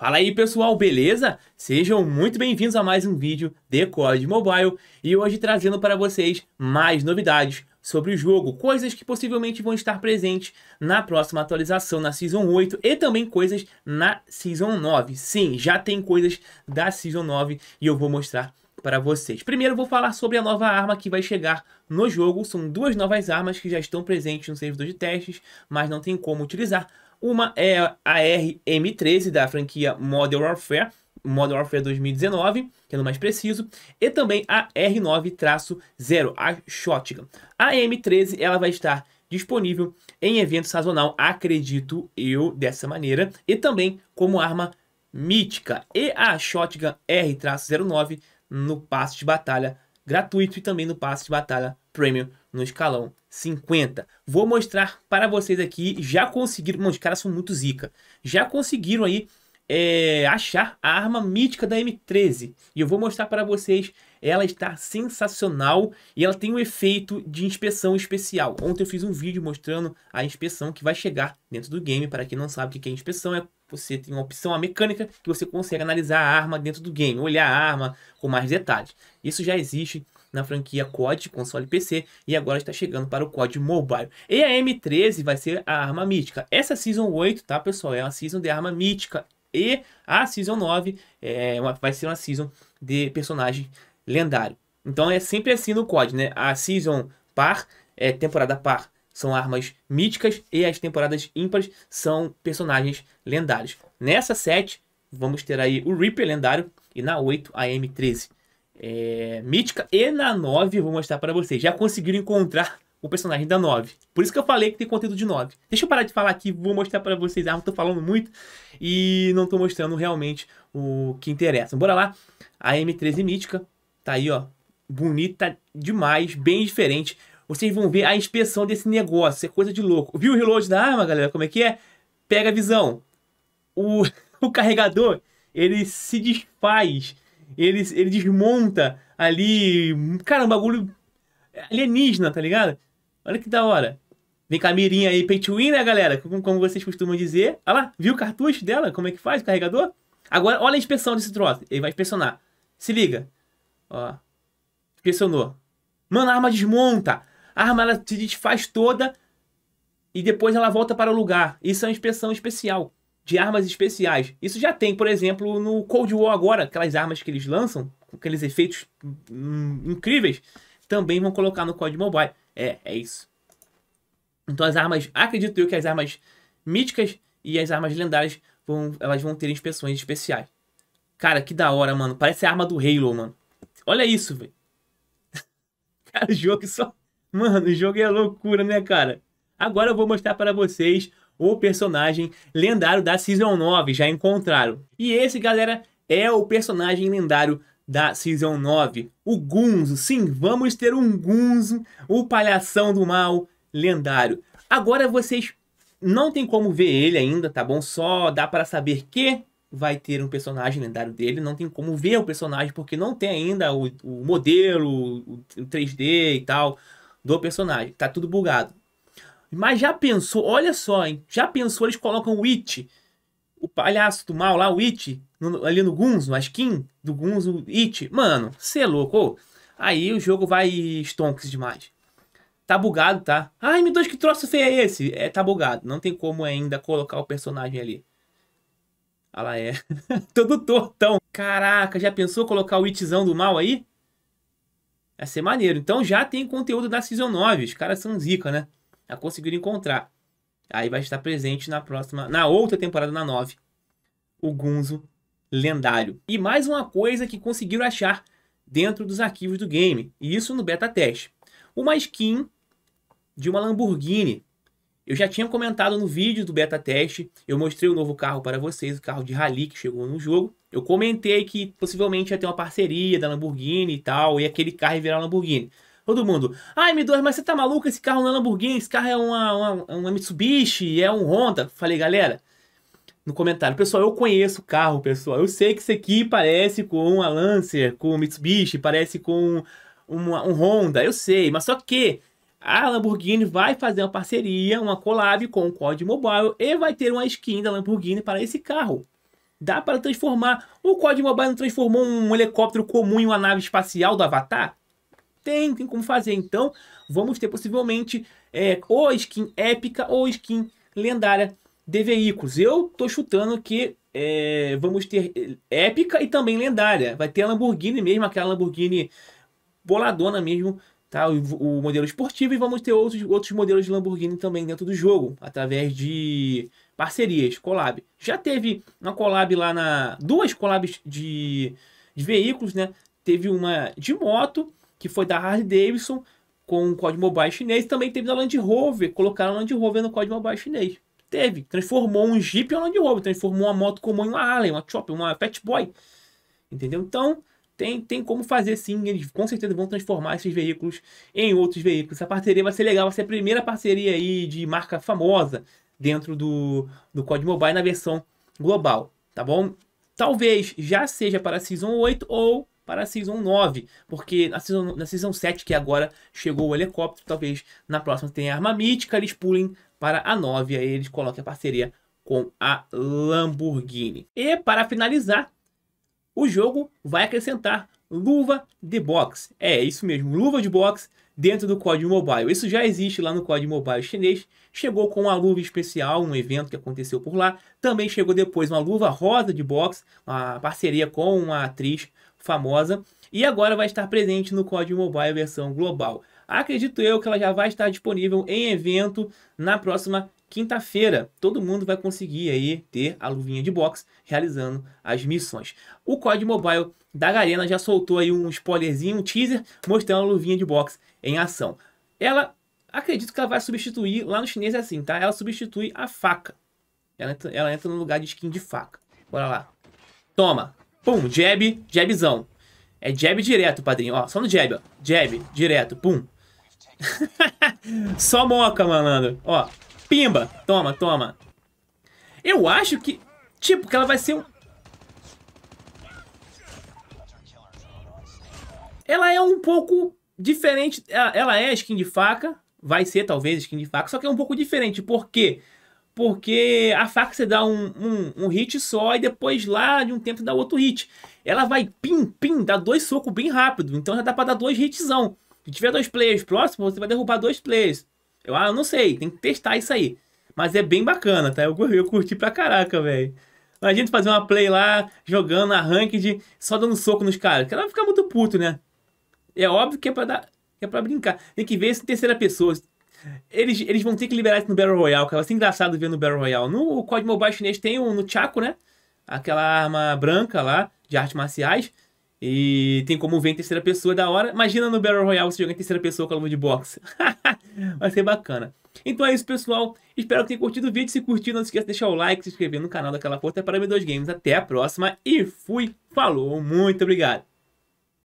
Fala aí pessoal, beleza? Sejam muito bem-vindos a mais um vídeo de COD Mobile e hoje trazendo para vocês mais novidades sobre o jogo, coisas que possivelmente vão estar presentes na próxima atualização, na Season 8 e também coisas na Season 9. Sim, já tem coisas da Season 9 e eu vou mostrar para vocês. Primeiro vou falar sobre a nova arma que vai chegar no jogo, são duas novas armas que já estão presentes no servidor de testes, mas não tem como utilizar uma é a RM13 da franquia Modern Warfare, Modern Warfare 2019, sendo é mais preciso, e também a R9-0, a Shotgun. A M13 ela vai estar disponível em evento sazonal, acredito eu, dessa maneira, e também como arma mítica. E a Shotgun R-09 no passe de batalha gratuito e também no passe de batalha premium no escalão 50. Vou mostrar para vocês aqui, já conseguiram, mano, os caras são muito zica. Já conseguiram aí é, achar a arma mítica da M13. E eu vou mostrar para vocês, ela está sensacional e ela tem um efeito de inspeção especial. Ontem eu fiz um vídeo mostrando a inspeção que vai chegar dentro do game. Para quem não sabe o que é inspeção, é você tem uma opção, a mecânica, que você consegue analisar a arma dentro do game, olhar a arma com mais detalhes. Isso já existe na franquia COD, console PC, e agora está chegando para o COD Mobile. E a M13 vai ser a arma mítica. Essa Season 8, tá, pessoal? É uma Season de arma mítica. E a Season 9 é uma, vai ser uma Season de personagem lendário. Então é sempre assim no COD, né? A Season par, é, temporada par, são armas míticas e as temporadas ímpares são personagens lendários. Nessa 7, vamos ter aí o Reaper lendário e na 8, a M13 é, mítica e na 9 vou mostrar para vocês. Já conseguiram encontrar o personagem da 9. Por isso que eu falei que tem conteúdo de 9. Deixa eu parar de falar aqui, vou mostrar para vocês. Ah, tô falando muito e não tô mostrando realmente o que interessa. Bora lá. A M13 mítica tá aí, ó. Bonita demais, bem diferente. Vocês vão ver a inspeção desse negócio, é coisa de louco. Viu o reload da arma, galera? Como é que é? Pega a visão. O, o carregador, ele se desfaz ele, ele desmonta ali. Cara, um bagulho alienígena, tá ligado? Olha que da hora. Vem com a mirinha aí, pay né, galera? Como, como vocês costumam dizer. Olha lá, viu o cartucho dela? Como é que faz o carregador? Agora, olha a inspeção desse troço. Ele vai inspecionar. Se liga. Ó. Inspecionou. Mano, a arma desmonta. A arma, ela se desfaz toda. E depois ela volta para o lugar. Isso é uma inspeção especial de armas especiais. Isso já tem, por exemplo, no Cold War agora, aquelas armas que eles lançam, com aqueles efeitos hum, incríveis, também vão colocar no COD Mobile. É, é isso. Então as armas, acredito eu que as armas míticas e as armas lendárias vão, elas vão ter inspeções especiais. Cara, que da hora, mano. Parece a arma do Halo, mano. Olha isso, velho. cara, o jogo só... Mano, o jogo é loucura, né, cara? Agora eu vou mostrar para vocês o personagem lendário da Season 9, já encontraram. E esse, galera, é o personagem lendário da Season 9, o Gunzo. Sim, vamos ter um Gunzo, o palhação do mal lendário. Agora vocês não tem como ver ele ainda, tá bom? Só dá para saber que vai ter um personagem lendário dele. Não tem como ver o personagem porque não tem ainda o, o modelo, o, o 3D e tal do personagem. Tá tudo bugado. Mas já pensou, olha só, hein? Já pensou, eles colocam o It, o palhaço do mal lá, o It, no, ali no Gunzo, a skin do Gunzo, It. Mano, cê é louco. Aí o jogo vai stonks demais. Tá bugado, tá? Ai, meu Deus, que troço feio é esse? É, tá bugado. Não tem como ainda colocar o personagem ali. Ah lá, é. Todo tortão. Caraca, já pensou colocar o Itzão do mal aí? Ia ser maneiro. Então já tem conteúdo da Season 9. Os caras são zica, né? a conseguir encontrar. Aí vai estar presente na próxima, na outra temporada, na 9, o Gunzo lendário. E mais uma coisa que conseguiram achar dentro dos arquivos do game, e isso no beta teste. Uma skin de uma Lamborghini. Eu já tinha comentado no vídeo do beta teste, eu mostrei o novo carro para vocês, o carro de rally que chegou no jogo. Eu comentei que possivelmente ia ter uma parceria da Lamborghini e tal, e aquele carro ia virar uma Lamborghini. Todo mundo. Ai, me dói, mas você tá maluco? Esse carro não é Lamborghini, esse carro é uma, uma, uma Mitsubishi, é um Honda. Falei, galera, no comentário, pessoal, eu conheço o carro, pessoal. Eu sei que isso aqui parece com uma Lancer, com Mitsubishi, parece com uma, um Honda, eu sei, mas só que a Lamborghini vai fazer uma parceria, uma collab com o Code Mobile e vai ter uma skin da Lamborghini para esse carro. Dá para transformar. O Code Mobile não transformou um helicóptero comum em uma nave espacial do Avatar? Tem, tem como fazer. Então, vamos ter possivelmente é, ou skin épica ou skin lendária de veículos. Eu tô chutando que é, vamos ter é, épica e também lendária. Vai ter a Lamborghini mesmo, aquela Lamborghini boladona mesmo, tá? O, o, modelo esportivo e vamos ter outros, outros modelos de Lamborghini também dentro do jogo, através de parcerias, collab. Já teve uma collab lá na... duas collabs de, de veículos, né? Teve uma de moto que foi da Harley Davidson com o código mobile chinês. Também teve da Land Rover, colocaram a Land Rover no código mobile chinês. Teve, transformou um Jeep em Land Rover, transformou uma moto comum em uma Harley, uma Chopper, uma Fat Boy. Entendeu? Então, tem, tem como fazer sim, eles com certeza vão transformar esses veículos em outros veículos. Essa parceria vai ser legal, vai ser a primeira parceria aí de marca famosa dentro do, do código Mobile na versão global, tá bom? Talvez já seja para a Season 8 ou para a Season 9, porque na Season, na season 7, que é agora chegou o helicóptero, talvez na próxima tenha arma mítica, eles pulem para a 9, aí eles coloquem a parceria com a Lamborghini. E para finalizar, o jogo vai acrescentar luva de boxe. É isso mesmo, luva de boxe dentro do código mobile. Isso já existe lá no código mobile chinês. Chegou com uma luva especial, um evento que aconteceu por lá. Também chegou depois uma luva rosa de boxe, uma parceria com uma atriz famosa. E agora vai estar presente no código mobile versão global. Acredito eu que ela já vai estar disponível em evento na próxima quinta-feira. Todo mundo vai conseguir aí ter a luvinha de boxe realizando as missões. O código mobile da Garena já soltou aí um spoilerzinho, um teaser mostrando a luvinha de boxe em ação. Ela, acredito que ela vai substituir, lá no chinês é assim, tá? Ela substitui a faca. Ela entra, ela entra no lugar de skin de faca. Bora lá. Toma. Pum, jab, jabzão. É jab direto, padrinho. Ó, só no jab, ó. Jab, direto, pum. só moca, malandro. Ó, pimba. Toma, toma. Eu acho que... Tipo, que ela vai ser um... Ela é um pouco diferente. Ela é skin de faca, vai ser talvez skin de faca, só que é um pouco diferente. Por quê? Porque a faca você dá um, um, um hit só e depois lá de um tempo dá outro hit. Ela vai pim, pim, dá dois socos bem rápido. Então já dá pra dar dois hitzão. Se tiver dois players próximos, você vai derrubar dois players. Eu, ah, eu não sei, tem que testar isso aí. Mas é bem bacana, tá? Eu, eu curti pra caraca, velho. Imagina fazer uma play lá, jogando a ranked, só dando soco nos caras. Que ela vai ficar muito puto, né? É óbvio que é pra, dar, é pra brincar. Tem que ver se terceira pessoa. Eles, eles vão ter que liberar isso no Battle Royale, que Vai ser engraçado ver no Battle Royale. No código mobile chinês tem um no Chaco, né? Aquela arma branca lá, de artes marciais. E tem como ver em terceira pessoa é da hora. Imagina no Battle Royale você jogar em terceira pessoa com a luva de boxe. Vai ser bacana. Então é isso, pessoal. Espero que tenham curtido o vídeo. Se curtiu, não esqueça de deixar o like, se inscrever no canal daquela porta é para M2 Games. Até a próxima e fui. Falou. Muito obrigado.